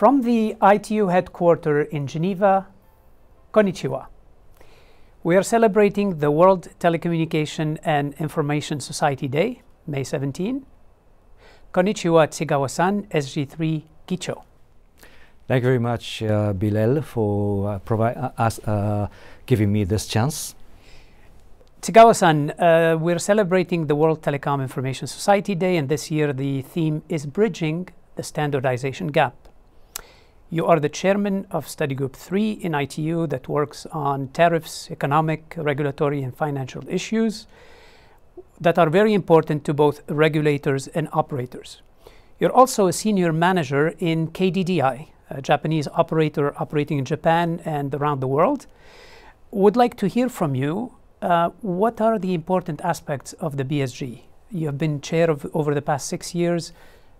From the ITU headquarters in Geneva, Konnichiwa. We are celebrating the World Telecommunication and Information Society Day, May 17. Konnichiwa Tsugawa-san, SG3 Kicho. Thank you very much, uh, Bilal, for uh, uh, uh, giving me this chance. tsigawa san uh, we're celebrating the World Telecom Information Society Day, and this year the theme is Bridging the Standardization Gap. You are the chairman of study group three in ITU that works on tariffs, economic, regulatory, and financial issues that are very important to both regulators and operators. You're also a senior manager in KDDI, a Japanese operator operating in Japan and around the world. Would like to hear from you. Uh, what are the important aspects of the BSG? You have been chair of, over the past six years.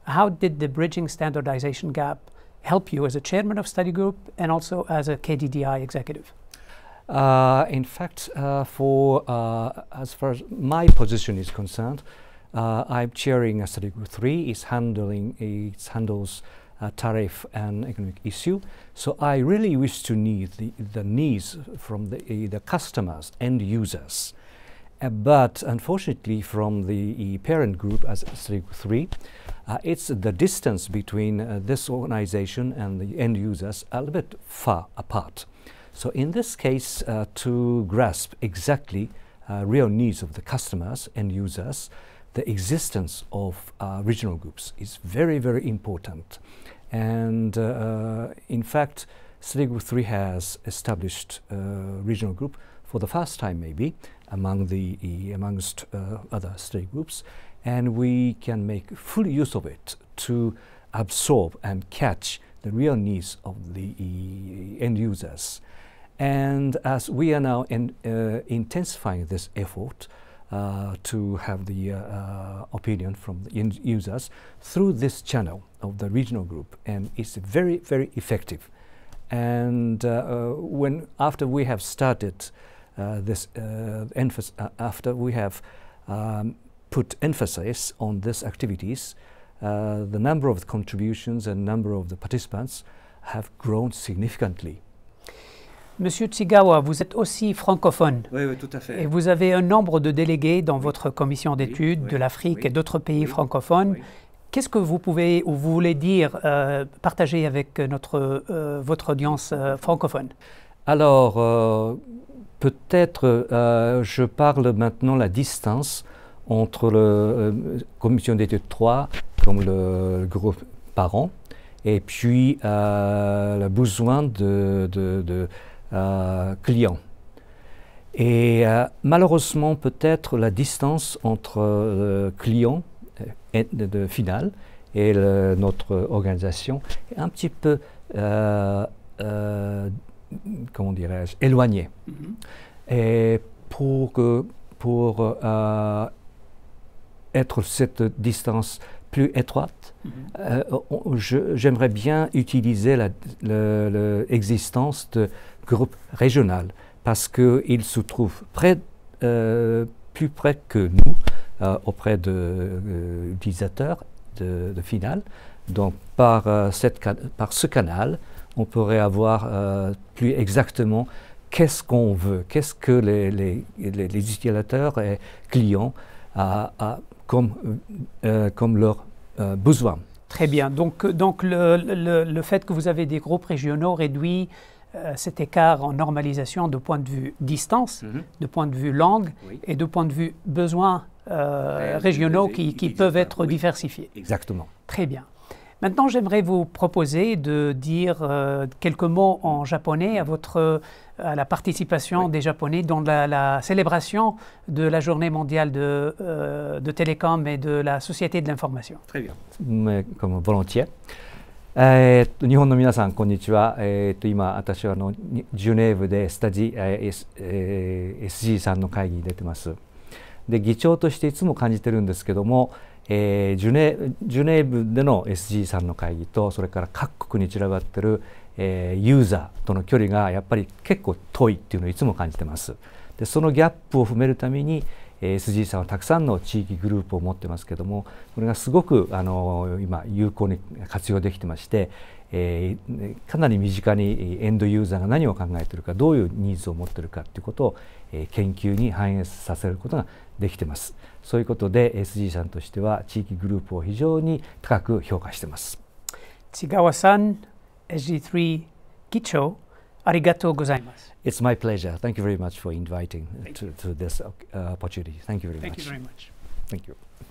How did the bridging standardization gap help you as a chairman of study group and also as a KDDI executive? Uh, in fact, uh, for uh, as far as my position is concerned, uh, I'm chairing a study group three. Is handling it handles uh, tariff and economic issue. So I really wish to need the, the needs from the the customers and users uh, but unfortunately, from the parent group as 3, uh, it's the distance between uh, this organization and the end users a little bit far apart. So in this case, uh, to grasp exactly uh, real needs of the customers and users, the existence of uh, regional groups is very, very important. And in fact, 3 Group 3 has established a regional group for the first time maybe among the, amongst uh, other study groups and we can make full use of it to absorb and catch the real needs of the uh, end users. And as we are now in, uh, intensifying this effort uh, to have the uh, uh, opinion from the end users through this channel of the regional group, and it's very, very effective. And uh, uh, when after we have started uh, this, after we have um, put emphasis on these activities, the number of the contributions and number of the participants have grown significantly. Monsieur Tsigawa, vous êtes aussi francophone. Oui, oui, tout à fait. Et vous avez un nombre de délégués dans oui. votre commission d'études oui, oui, de l'Afrique et d'autres pays francophones Qu'est-ce que vous pouvez ou vous voulez dire, euh, partager avec euh, notre, euh, votre audience francophone Alors, peut-être je parle maintenant la distance entre la commission d'études 3 comme le, groupe parent et puis le besoin de, de, clients. Et malheureusement, peut-être la distance entre clients euh, de, finale et notre organisation est un petit peu, euh, euh, comment dirais-je, éloignée. Mm-hmm. Et pour, que, pour être cette distance plus étroite, mm-hmm. j'aimerais bien utiliser l'existence de groupes régionaux parce qu'ils se trouvent près, plus près que nous euh, auprès de euh, utilisateurs de, final. Donc par, euh, cette, par ce canal, on pourrait avoir plus exactement qu'est-ce qu'on veut, qu'est-ce que les, les, utilisateurs et clients ont comme, comme leurs besoins. Très bien. Donc, donc le, le, fait que vous avez des groupes régionaux réduit cet écart en normalisation de point de vue distance, mm-hmm. de point de vue langue et de point de vue besoin euh, régionaux qui, peuvent être diversifiés. Exactement. Très bien. Maintenant, j'aimerais vous proposer de dire euh, quelques mots en japonais à, votre, à la participation des Japonais dans la, célébration de la journée mondiale de, euh, de télécom et de la société de l'information. Très bien. Comme volontiers. で議長としていつも感じてるんですけども、えー、ジュネジュネーブでの SG さんの会議とそれから各国に散らばってる、えー、ユーザーとの距離がやっぱり結構遠いっていうのをいつも感じてます。でそのギャップを踏めるために SG さんはたくさんの地域グループを持ってますけどもこれがすごくあの今有効に活用できてましてえー、かなり身近にエンドユーザーが何を考えているかどういうニーズを持っているかということを、えー、研究に反映させることができてますそういうことで SG さんとしては地域グループを非常に高く評価しています千川さん SG3 議長ありがとうございます It's my pleasure thank you very much for inviting to, to this opportunity thank you very much thank you very much thank you